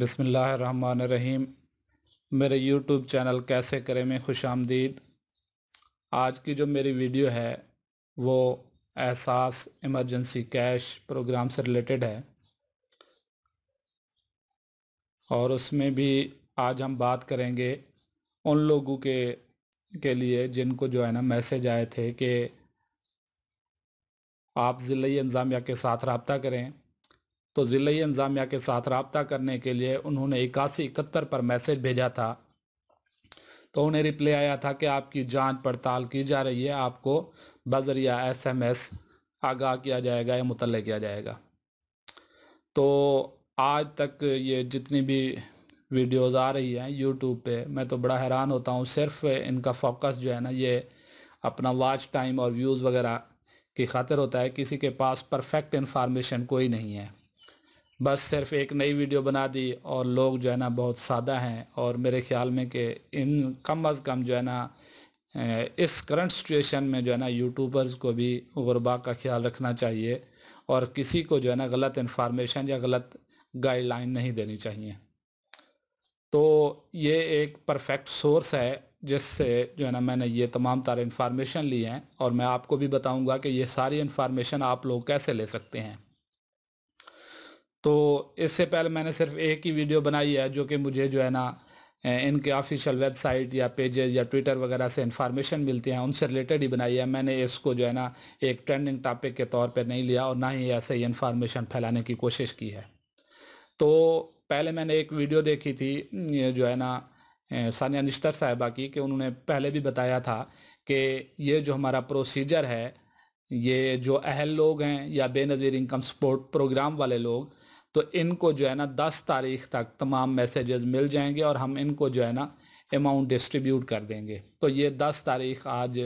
بسم اللہ الرحمن الرحیم میرے یوٹیوب چینل کیسے کرے میں خوش آمدید آج کی جو میری ویڈیو ہے وہ احساس ایمرجنسی کیش پروگرام سے ریلیٹڈ ہے اور اس میں بھی آج ہم بات کریں گے ان لوگوں کے کے لیے جن کو جو ہے نا میسج آئے تھے کہ آپ ضلعی انظامیہ کے ساتھ رابطہ کریں تو ضلعی انظامیہ کے ساتھ رابطہ کرنے کے لیے انہوں نے اکاسی اکتر پر میسیج بھیجا تھا تو انہیں ریپلے آیا تھا کہ آپ کی جانچ پڑتال کی جا رہی ہے آپ کو بذریعہ ایس ایم ایس آگاہ کیا جائے گا یا مطلع کیا جائے گا تو آج تک یہ جتنی بھی ویڈیوز آ رہی ہیں یوٹیوب پہ میں تو بڑا حیران ہوتا ہوں صرف ان کا فوکس جو ہے نا یہ اپنا واچ ٹائم اور ویوز وغیرہ کی خاطر ہوتا ہے کسی کے پاس پرفیکٹ انفارمیشن کوئی نہیں ہے بس صرف ایک نئی ویڈیو بنا دی اور لوگ جو ہے نا بہت سادہ ہیں اور میرے خیال میں کہ ان کم از کم جو ہے نا اس کرنٹ سچویشن میں جو ہے نا یوٹیوبرز کو بھی غربا کا خیال رکھنا چاہیے اور کسی کو جو ہے نا غلط انفارمیشن یا غلط گائیڈ لائن نہیں دینی چاہیے تو یہ ایک پرفیکٹ سورس ہے جس سے جو ہے نا میں نے یہ تمام تارے انفارمیشن لی ہیں اور میں آپ کو بھی بتاؤں گا کہ یہ ساری انفارمیشن آپ لوگ کیسے لے سکتے ہیں تو اس سے پہلے میں نے صرف ایک ہی ویڈیو بنائی ہے جو کہ مجھے جو ہے نا ان کے آفیشیل ویب سائٹ یا پیجز یا ٹویٹر وغیرہ سے انفارمیشن ملتی ہیں ان سے ریلیٹڈ ہی بنائی ہے میں نے اس کو جو ہے نا ایک ٹرینڈنگ ٹاپک کے طور پر نہیں لیا اور نہ ہی ایسے ہی انفارمیشن پھیلانے کی کوشش کی ہے تو پہلے میں نے ایک ویڈیو دیکھی تھی جو ہے نا ثانیہ نشتر صاحبہ کی کہ انہوں نے پہلے بھی بتایا تھا کہ یہ جو ہمارا پروسیجر ہے یہ جو اہل لوگ ہیں یا بے نظیر انکم سپورٹ پروگرام والے لوگ تو ان کو جو ہے نا دس تاریخ تک تمام میسیجز مل جائیں گے اور ہم ان کو جو ہے نا اماؤنٹ ڈسٹریبیوٹ کر دیں گے تو یہ دس تاریخ آج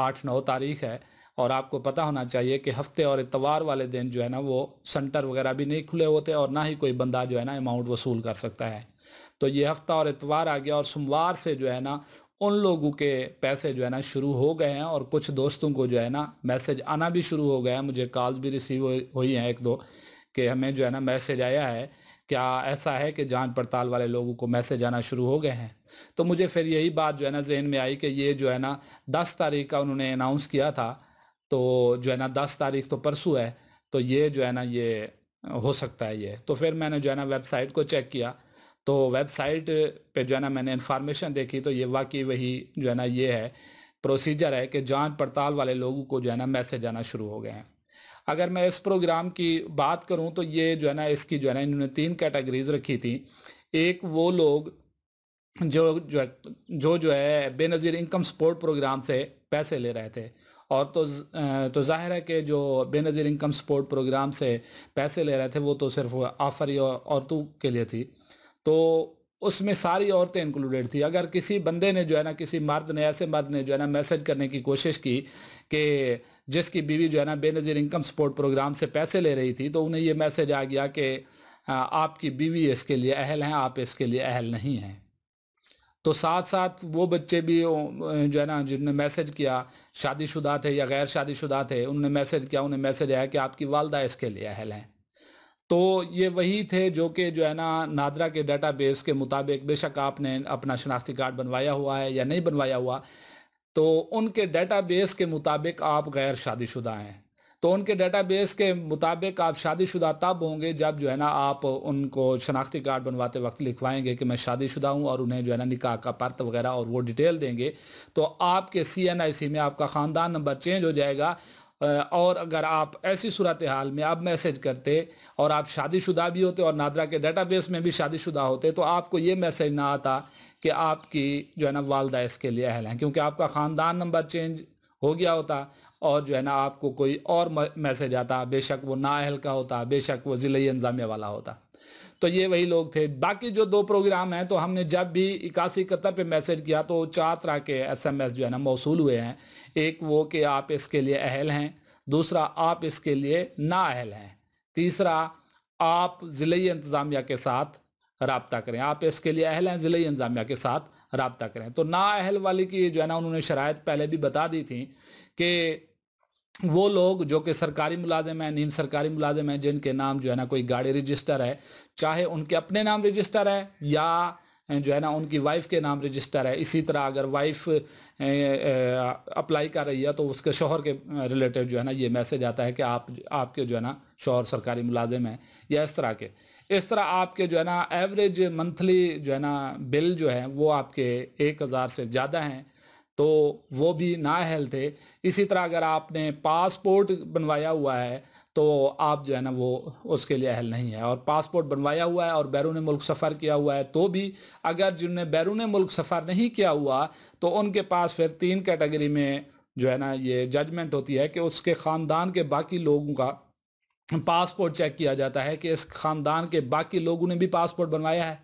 آٹھ نو تاریخ ہے اور آپ کو پتہ ہونا چاہیے کہ ہفتے اور اتوار والے دن جو ہے نا وہ سنٹر وغیرہ بھی نہیں کھلے ہوتے اور نہ ہی کوئی بندہ جو ہے نا اماؤنٹ وصول کر سکتا ہے تو یہ ہفتہ اور اتوار آ گیا اور سوموار سے جو ہے نا ان لوگوں کے پیسے جو ہے نا شروع ہو گئے ہیں اور کچھ دوستوں کو جو ہے نا میسج آنا بھی شروع ہو گیا ہے مجھے کالز بھی ریسیو ہوئی ہیں ایک دو کہ ہمیں جو ہے نا میسج آیا ہے کیا ایسا ہے کہ جان پڑتال والے لوگوں کو میسج آنا شروع ہو گئے ہیں تو مجھے پھر یہی بات جو ہے نا ذہن میں آئی کہ یہ جو ہے نا دس تاریخ کا انہوں نے اناؤنس کیا تھا تو جو ہے نا دس تاریخ تو پرسوں ہے تو یہ جو ہے نا یہ ہو سکتا ہے یہ تو پھر میں نے جو ہے نا ویب سائٹ کو چیک کیا تو ویب سائٹ پہ جو ہے نا میں نے انفارمیشن دیکھی تو یہ واقعی وہی جو ہے نا یہ ہے پروسیجر ہے کہ جان پڑتال والے لوگوں کو جو ہے نا میسج آنا شروع ہو گئے ہیں اگر میں اس پروگرام کی بات کروں تو یہ جو ہے نا اس کی جو ہے نا انہوں نے تین کیٹیگریز رکھی تھی ایک وہ لوگ جو جو جو جو ہے بے نظیر انکم سپورٹ پروگرام سے پیسے لے رہے تھے اور تو ظاہر ہے کہ جو بے نظیر انکم سپورٹ پروگرام سے پیسے لے رہے تھے وہ تو صرف آفری عورتوں کے لیے تھی تو اس میں ساری عورتیں انکلوڈیڈ تھی اگر کسی بندے نے جو ہے نا کسی مرد نے ایسے مرد نے جو ہے نا میسج کرنے کی کوشش کی کہ جس کی بیوی جو ہے نا بے نظیر انکم سپورٹ پروگرام سے پیسے لے رہی تھی تو انہیں یہ میسج آ گیا کہ آپ کی بیوی اس کے لیے اہل ہیں آپ اس کے لیے اہل نہیں ہیں تو ساتھ ساتھ وہ بچے بھی جو ہے نا جن نے میسج کیا شادی شدہ تھے یا غیر شادی شدہ تھے انہوں نے میسج کیا انہیں میسج آیا کہ آپ کی والدہ اس کے لیے اہل ہیں تو یہ وہی تھے جو کہ جو ہے نا نادرا کے ڈیٹا بیس کے مطابق بے شک آپ نے اپنا شناختی کارڈ بنوایا ہوا ہے یا نہیں بنوایا ہوا تو ان کے ڈیٹا بیس کے مطابق آپ غیر شادی شدہ ہیں تو ان کے ڈیٹا بیس کے مطابق آپ شادی شدہ تب ہوں گے جب جو ہے نا آپ ان کو شناختی کارڈ بنواتے وقت لکھوائیں گے کہ میں شادی شدہ ہوں اور انہیں جو ہے نا نکاح کا پرت وغیرہ اور وہ ڈیٹیل دیں گے تو آپ کے سی این آئی سی میں آپ کا خاندان نمبر چینج ہو جائے گا اور اگر آپ ایسی صورتحال میں اب میسیج کرتے اور آپ شادی شدہ بھی ہوتے اور نادرا کے ڈیٹا بیس میں بھی شادی شدہ ہوتے تو آپ کو یہ میسیج نہ آتا کہ آپ کی جو ہے نا والدہ اس کے لیے اہل ہیں کیونکہ آپ کا خاندان نمبر چینج ہو گیا ہوتا اور جو ہے نا آپ کو کوئی اور میسیج آتا بے شک وہ نااہل کا ہوتا بے شک وہ ضلعی انضامیہ والا ہوتا تو یہ وہی لوگ تھے باقی جو دو پروگرام ہیں تو ہم نے جب بھی اکاسی قطر پہ میسیج کیا تو چار طرح کے ایس ایم ایس جو ہے نا موصول ہوئے ہیں ایک وہ کہ آپ اس کے لیے اہل ہیں دوسرا آپ اس کے لیے نااہل ہیں تیسرا آپ ضلعی انتظامیہ کے ساتھ رابطہ کریں آپ اس کے لیے اہل ہیں ضلعی انتظامیہ کے ساتھ رابطہ کریں تو نا اہل والی کی جو ہے نا انہوں نے شرائط پہلے بھی بتا دی تھی کہ وہ لوگ جو کہ سرکاری ملازم ہیں نیم سرکاری ملازم ہیں جن کے نام جو ہے نا کوئی گاڑی رجسٹر ہے چاہے ان کے اپنے نام رجسٹر ہے یا جو ہے نا ان کی وائف کے نام رجسٹر ہے اسی طرح اگر وائف اپلائی کر رہی ہے تو اس کے شوہر کے ریلیٹیڈ جو ہے نا یہ میسج آتا ہے کہ آپ آپ کے جو ہے نا شوہر سرکاری ملازم ہیں یا اس طرح کے اس طرح آپ کے جو ہے نا ایوریج منتھلی جو ہے نا بل جو ہے وہ آپ کے ایک ہزار سے زیادہ ہیں تو وہ بھی نا تھے اسی طرح اگر آپ نے پاسپورٹ بنوایا ہوا ہے تو آپ جو ہے نا وہ اس کے لیے اہل نہیں ہے اور پاسپورٹ بنوایا ہوا ہے اور بیرون ملک سفر کیا ہوا ہے تو بھی اگر جن نے بیرون ملک سفر نہیں کیا ہوا تو ان کے پاس پھر تین کیٹیگری میں جو ہے نا یہ ججمنٹ ہوتی ہے کہ اس کے خاندان کے باقی لوگوں کا پاسپورٹ چیک کیا جاتا ہے کہ اس خاندان کے باقی لوگوں نے بھی پاسپورٹ بنوایا ہے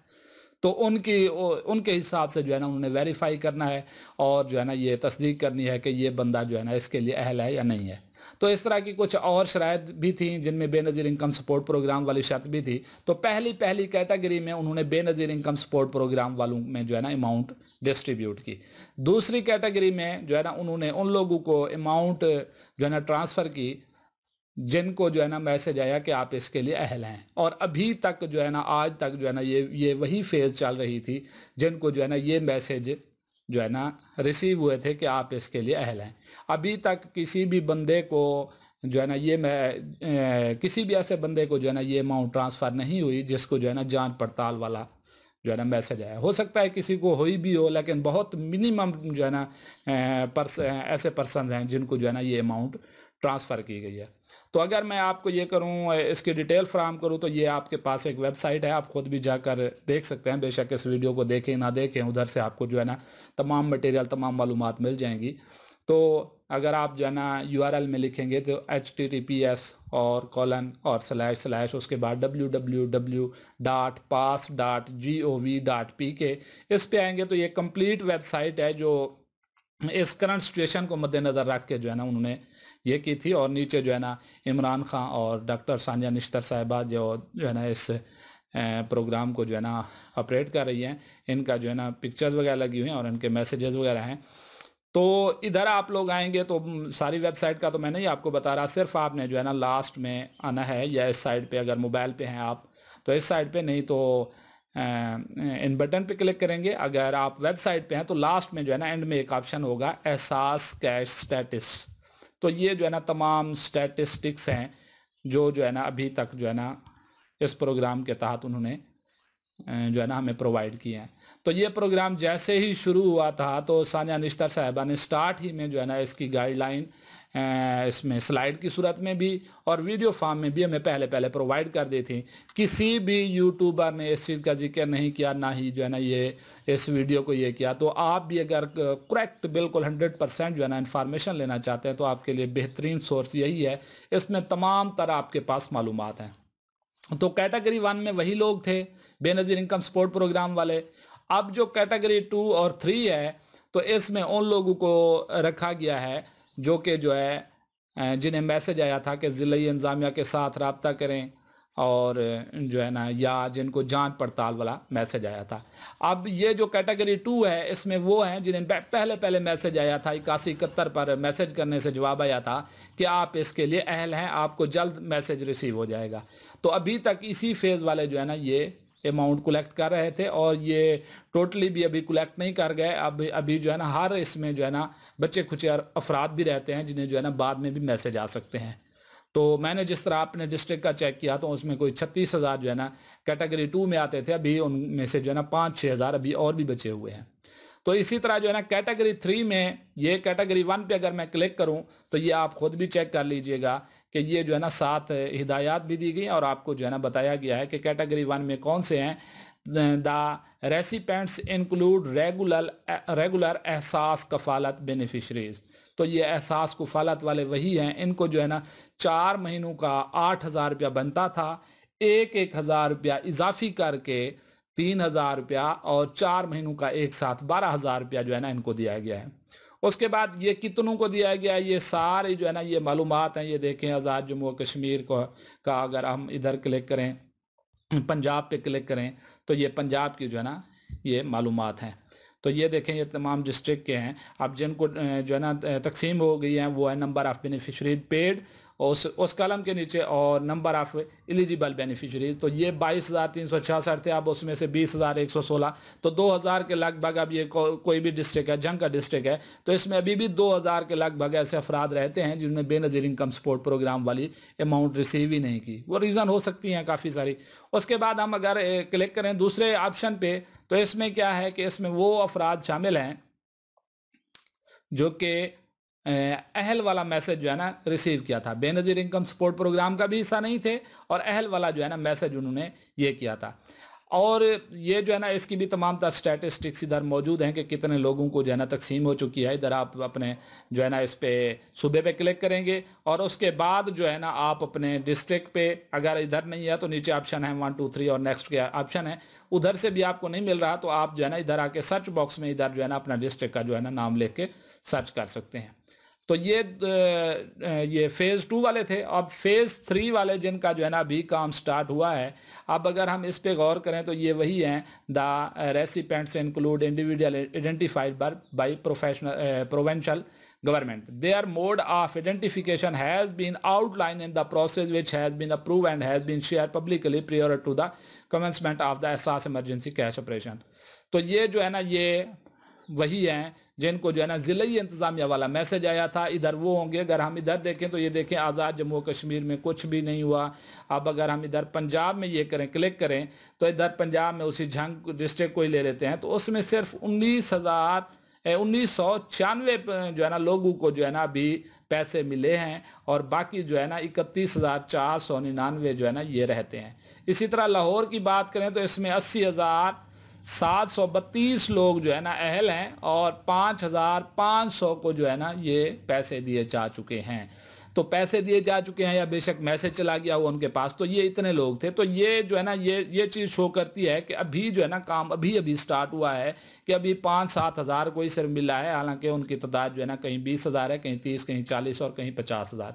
تو ان کی ان کے حساب سے جو ہے نا انہوں نے ویریفائی کرنا ہے اور جو ہے نا یہ تصدیق کرنی ہے کہ یہ بندہ جو ہے نا اس کے لیے اہل ہے یا نہیں ہے تو اس طرح کی کچھ اور شرائط بھی تھیں جن میں Benazir income support programme والی شرط بھی تھی تو پہلی پہلی کیٹیگری میں انہوں نے بے نظیر انکم سپورٹ پروگرام والوں میں جو ہے نا اماؤنٹ ڈسٹریبیوٹ کی دوسری کیٹیگری میں جو ہے نا انہوں نے ان لوگوں کو اماؤنٹ جو ہے نا ٹرانسفر کی جن کو جو ہے نا میسج آیا کہ آپ اس کے لیے اہل ہیں اور ابھی تک جو ہے نا آج تک جو ہے نا یہ وہی فیز چل رہی تھی جن کو جو ہے نا یہ میسیج جو ہے نا ریسیو ہوئے تھے کہ آپ اس کے لیے اہل ہیں ابھی تک کسی بھی بندے کو جو ہے نا یہ میں کسی بھی ایسے بندے کو جو ہے نا یہ اماؤنٹ ٹرانسفر نہیں ہوئی جس کو جو ہے نا جانچ پڑتال والا جو ہے نا میسج آیا ہو سکتا ہے کسی کو ہوئی بھی ہو لیکن بہت منیمم جو ہے نا پرس ایسے پرسنز ہیں جن کو جو ہے نا یہ اماؤنٹ ٹرانسفر کی گئی ہے تو اگر میں آپ کو یہ کروں اس کی ڈیٹیل فراہم کروں تو یہ آپ کے پاس ایک ویب سائٹ ہے آپ خود بھی جا کر دیکھ سکتے ہیں بے شک اس ویڈیو کو دیکھیں نہ دیکھیں ادھر سے آپ کو جو ہے نا تمام مٹیریل تمام معلومات مل جائیں گی تو اگر آپ جو ہے نا یو آر ایل میں لکھیں گے تو H T T P S اور کالن اور سلیش سلیش اس کے بعد W W W dot pass dot G O V dot P K اس پہ آئیں گے تو یہ کمپلیٹ ویب سائٹ ہے جو اس کرنٹ سچویشن کو مد نظر رکھ کے جو ہے نا انہوں نے یہ کی تھی اور نیچے جو ہے نا عمران خان اور ڈاکٹر ثانیہ نشتر صاحبہ جو جو ہے نا اس پروگرام کو جو ہے نا اپریٹ کر رہی ہیں ان کا جو ہے نا پکچرز وغیرہ لگی ہوئی ہیں اور ان کے میسیجز وغیرہ ہیں تو ادھر آپ لوگ آئیں گے تو ساری ویب سائٹ کا تو میں نہیں آپ کو بتا رہا صرف آپ نے جو ہے نا لاسٹ میں آنا ہے یا اس سائڈ پہ اگر موبائل پہ ہیں آپ تو اس سائڈ پہ نہیں تو ان بٹن پہ کلک کریں گے اگر آپ ویب سائٹ پہ ہیں تو لاسٹ میں جو ہے نا اینڈ میں ایک آپشن ہوگا احساس کیش اسٹیٹس تو یہ جو ہے نا تمام سٹیٹسٹکس ہیں جو جو ہے نا ابھی تک جو ہے نا اس پروگرام کے تحت انہوں نے جو ہے نا ہمیں پرووائڈ کیے ہیں تو یہ پروگرام جیسے ہی شروع ہوا تھا تو ثانیہ نشتر صاحبہ نے سٹارٹ ہی میں جو ہے نا اس کی گائیڈ لائن اس میں سلائڈ کی صورت میں بھی اور ویڈیو فارم میں بھی ہمیں پہلے پہلے پرووائڈ کر دی تھی کسی بھی یوٹیوبر نے اس چیز کا ذکر نہیں کیا نہ ہی جو ہے نا یہ اس ویڈیو کو یہ کیا تو آپ بھی اگر کریکٹ بالکل ہنڈریڈ پرسینٹ جو ہے نا انفارمیشن لینا چاہتے ہیں تو آپ کے لیے بہترین سورس یہی ہے اس میں تمام طرح آپ کے پاس معلومات ہیں تو کیٹیگری ون میں وہی لوگ تھے بے نظیر انکم سپورٹ پروگرام والے اب جو کیٹیگری ٹو اور تھری ہے تو اس میں ان لوگوں کو رکھا گیا ہے جو کہ جو ہے جنہیں میسج آیا تھا کہ ضلعی انظامیہ کے ساتھ رابطہ کریں اور جو ہے نا یا جن کو جانچ پڑتال والا میسج آیا تھا اب یہ جو کیٹیگری ٹو ہے اس میں وہ ہیں جنہیں پہلے پہلے میسج آیا تھا اکاسی اکتر پر میسج کرنے سے جواب آیا تھا کہ آپ اس کے لیے اہل ہیں آپ کو جلد میسج ریسیو ہو جائے گا تو ابھی تک اسی فیز والے جو ہے نا یہ اماؤنٹ کلیکٹ کر رہے تھے اور یہ ٹوٹلی بھی ابھی کلیکٹ نہیں کر گئے ابھی ابھی جو ہے نا ہر اس میں جو ہے نا بچے کچھ افراد بھی رہتے ہیں جنہیں جو ہے نا بعد میں بھی میسج آ سکتے ہیں تو میں نے جس طرح آپ نے ڈسٹرک کا چیک کیا تو اس میں کوئی چھتیس ہزار جو ہے نا کیٹیگری ٹو میں آتے تھے ابھی ان میں سے جو ہے نا پانچ چھ ہزار ابھی اور بھی بچے ہوئے ہیں تو اسی طرح جو ہے نا کیٹیگری تھری میں یہ کیٹیگری ون پہ اگر میں کلک کروں تو یہ آپ خود بھی چیک کر لیجئے گا کہ یہ جو ہے نا سات ہدایات بھی دی گئی اور آپ کو جو ہے نا بتایا گیا ہے کہ کیٹیگری ون میں کون سے ہیں دا انکلوڈ ریگولر ریگولر احساس کفالت بینیفیشریز تو یہ احساس کفالت والے وہی ہیں ان کو جو ہے نا چار مہینوں کا آٹھ ہزار روپیہ بنتا تھا ایک ایک ہزار روپیہ اضافی کر کے تین ہزار روپیہ اور چار مہینوں کا ایک ساتھ بارہ ہزار روپیہ جو ہے نا ان کو دیا گیا ہے اس کے بعد یہ کتنوں کو دیا گیا ہے یہ ساری جو ہے نا یہ معلومات ہیں یہ دیکھیں آزاد جموں کشمیر کو کا اگر ہم ادھر کلک کریں پنجاب پہ کلک کریں تو یہ پنجاب کی جو ہے نا یہ معلومات ہیں تو یہ دیکھیں یہ تمام ڈسٹرک کے ہیں اب جن کو جو ہے نا تقسیم ہو گئی ہیں وہ ہے نمبر آف بینیفیشری پیڈ اس, اس کلم کے نیچے اور نمبر آف ایلیجیبل بینیفیشری تو یہ بائیس ہزار تین سو چھ تھے اب اس میں سے بیس ہزار ایک سو سولہ تو دو ہزار کے لگ بھگ اب یہ کو, کوئی بھی ڈسٹرک ہے جنگ کا ڈسٹرک ہے تو اس میں ابھی بھی دو ہزار کے لگ بھگ ایسے افراد رہتے ہیں جن میں Benazir income support programme والی اماؤنٹ ریسیو ہی نہیں کی وہ ریزن ہو سکتی ہیں کافی ساری اس کے بعد ہم اگر کلک کریں دوسرے آپشن پہ تو اس میں کیا ہے کہ اس میں وہ افراد شامل ہیں جو کہ اہل والا میسج جو ہے نا ریسیو کیا تھا بے نظیر انکم سپورٹ پروگرام کا بھی حصہ نہیں تھے اور اہل والا جو ہے نا میسج انہوں نے یہ کیا تھا اور یہ جو ہے نا اس کی بھی تمام تر سٹیٹسٹکس ادھر موجود ہیں کہ کتنے لوگوں کو جو ہے نا تقسیم ہو چکی ہے ادھر آپ اپنے جو ہے نا اس پہ صوبے پہ کلک کریں گے اور اس کے بعد جو ہے نا آپ اپنے ڈسٹرک پہ اگر ادھر نہیں ہے تو نیچے آپشن ہے ون ٹو تھری اور نیکسٹ کے آپشن ہے ادھر سے بھی آپ کو نہیں مل رہا تو آپ جو ہے نا ادھر آ کے سرچ باکس میں ادھر جو ہے نا اپنا ڈسٹرک کا جو ہے نا نام لکھ کے سرچ کر سکتے ہیں تو یہ یہ فیز ٹو والے تھے اب فیز تھری والے جن کا جو ہے نا ابھی کام سٹارٹ ہوا ہے اب اگر ہم اس پہ غور کریں تو یہ وہی ہیں the recipients include identified identified by professional provincial government their mode of identification has been outline in the process which has been approve and has been share publicly prior commencement of the Ehsaas emergency cash operation تو یہ جو ہے نا یہ وہی ہیں جن کو جو ہے نا ضلعی انتظامیہ والا میسج آیا تھا ادھر وہ ہوں گے اگر ہم ادھر دیکھیں تو یہ دیکھیں آزاد جموں کشمیر میں کچھ بھی نہیں ہوا اب اگر ہم ادھر پنجاب میں یہ کریں کلک کریں تو ادھر پنجاب میں اسی جھنگ ڈسٹرک کو ہی لے لیتے ہیں تو اس میں صرف انیس ہزار انیس سو چھیانوے جو ہے نا لوگوں کو جو ہے نا ابھی پیسے ملے ہیں اور باقی جو ہے نا اکتیس ہزار چار سو ننانوے جو ہے نا یہ رہتے ہیں اسی طرح لاہور کی بات کریں تو اس میں اسی ہزار سات سو بتیس لوگ جو ہے نا اہل ہیں اور پانچ ہزار پانچ سو کو جو ہے نا یہ پیسے دیے جا چکے ہیں تو پیسے دیے جا چکے ہیں یا بے شک میسج چلا گیا ہوا ان کے پاس تو یہ اتنے لوگ تھے تو یہ جو ہے نا یہ چیز شو کرتی ہے کہ ابھی جو ہے نا کام ابھی ابھی سٹارٹ ہوا ہے کہ ابھی پانچ سات ہزار کوئی صرف ملا ہے حالانکہ ان کی تعداد جو ہے نا کہیں بیس ہزار ہے کہیں تیس کہیں چالیس اور کہیں پچاس ہزار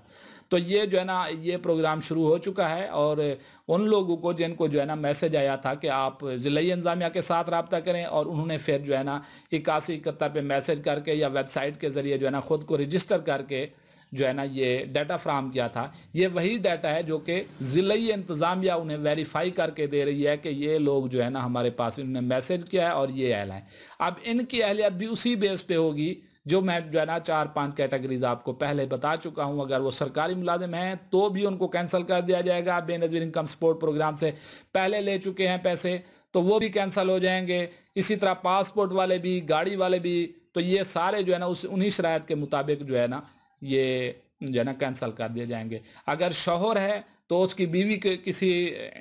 تو یہ جو ہے نا یہ پروگرام شروع ہو چکا ہے اور ان لوگوں کو جن کو جو ہے نا میسج آیا تھا کہ آپ ضلعی انظامیہ کے ساتھ رابطہ کریں اور انہوں نے پھر جو ہے نا اکاسی کتہ پہ میسج کر کے یا ویب سائٹ کے ذریعے جو ہے نا خود کو رجسٹر کر کے جو ہے نا یہ ڈیٹا فراہم کیا تھا یہ وہی ڈیٹا ہے جو کہ ضلعی انتظامیہ انہیں ویریفائی کر کے دے رہی ہے کہ یہ لوگ جو ہے نا ہمارے پاس انہوں نے میسج کیا ہے اور یہ اہل ہے اب ان کی اہلیت بھی اسی بیس پہ ہوگی جو میں جو ہے نا چار پانچ کیٹیگریز آپ کو پہلے بتا چکا ہوں اگر وہ سرکاری ملازم ہیں تو بھی ان کو کینسل کر دیا جائے گا بے نظیر انکم سپورٹ پروگرام سے پہلے لے چکے ہیں پیسے تو وہ بھی کینسل ہو جائیں گے اسی طرح پاسپورٹ والے بھی گاڑی والے بھی تو یہ سارے جو ہے نا اس انہی شرائط کے مطابق جو ہے نا یہ جو ہے نا کینسل کر دیے جائیں گے اگر شوہر ہے تو اس کی بیوی کے کسی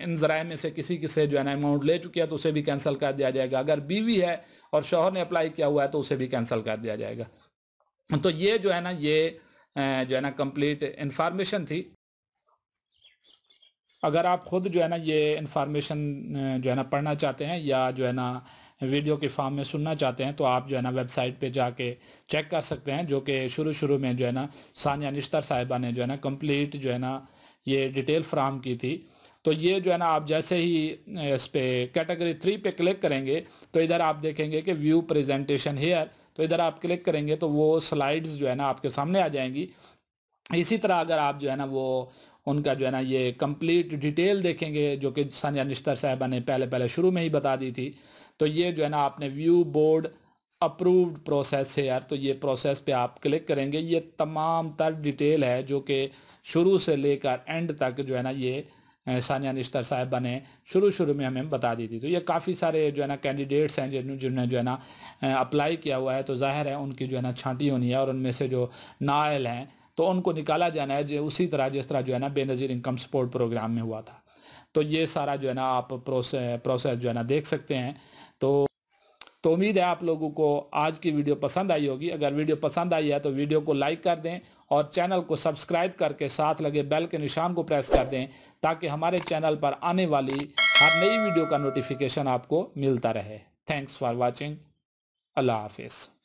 ان ذرائع میں سے کسی کسی سے جو ہے نا اماؤنٹ لے چکی ہے تو اسے بھی کینسل کر دیا جائے گا اگر بیوی ہے اور شوہر نے اپلائی کیا ہوا ہے تو اسے بھی کینسل کر دیا جائے گا تو یہ جو ہے نا یہ جو ہے نا کمپلیٹ انفارمیشن تھی اگر آپ خود جو ہے نا یہ انفارمیشن جو ہے نا پڑھنا چاہتے ہیں یا جو ہے نا ویڈیو کے فارم میں سننا چاہتے ہیں تو آپ جو ہے نا ویب سائٹ پہ جا کے چیک کر سکتے ہیں جو کہ شروع شروع میں جو ہے نا ثانیہ نشتر صاحبہ نے جو ہے نا کمپلیٹ جو ہے نا یہ ڈیٹیل فراہم کی تھی تو یہ جو ہے نا آپ جیسے ہی اس پہ کیٹیگری تھری پہ کلک کریں گے تو ادھر آپ دیکھیں گے کہ ویو پریزنٹیشن ہیئر تو ادھر آپ کلک کریں گے تو وہ سلائیڈز جو ہے نا آپ کے سامنے آ جائیں گی اسی طرح اگر آپ جو ہے نا وہ ان کا جو ہے نا یہ کمپلیٹ ڈیٹیل دیکھیں گے جو کہ سانیہ نشتر صاحبہ نے پہلے پہلے شروع میں ہی بتا دی تھی تو یہ جو ہے نا آپ نے ویو بورڈ اپروڈ پروسیس ہے یار تو یہ پروسیس پہ آپ کلک کریں گے یہ تمام تر ڈیٹیل ہے جو کہ شروع سے لے کر اینڈ تک جو ہے نا یہ ثانیہ نشتر صاحبہ نے شروع شروع میں ہمیں بتا دی تھی تو یہ کافی سارے جو ہے نا کینڈیڈیٹس ہیں جن جنہوں نے جو ہے نا اپلائی کیا ہوا ہے تو ظاہر ہے ان کی جو ہے نا چھانٹی ہونی ہے اور ان میں سے جو نائل ہیں تو ان کو نکالا جانا ہے جو اسی طرح جس طرح جو ہے نا بے نظیر انکم سپورٹ پروگرام میں ہوا تھا تو یہ سارا جو ہے نا آپ پروسیس جو ہے نا دیکھ سکتے ہیں تو تو امید ہے آپ لوگوں کو آج کی ویڈیو پسند آئی ہوگی اگر ویڈیو پسند آئی ہے تو ویڈیو کو لائک کر دیں اور چینل کو سبسکرائب کر کے ساتھ لگے بیل کے نشان کو پریس کر دیں تاکہ ہمارے چینل پر آنے والی ہر نئی ویڈیو کا نوٹیفیکیشن آپ کو ملتا رہے تھینکس فار واچنگ اللہ حافظ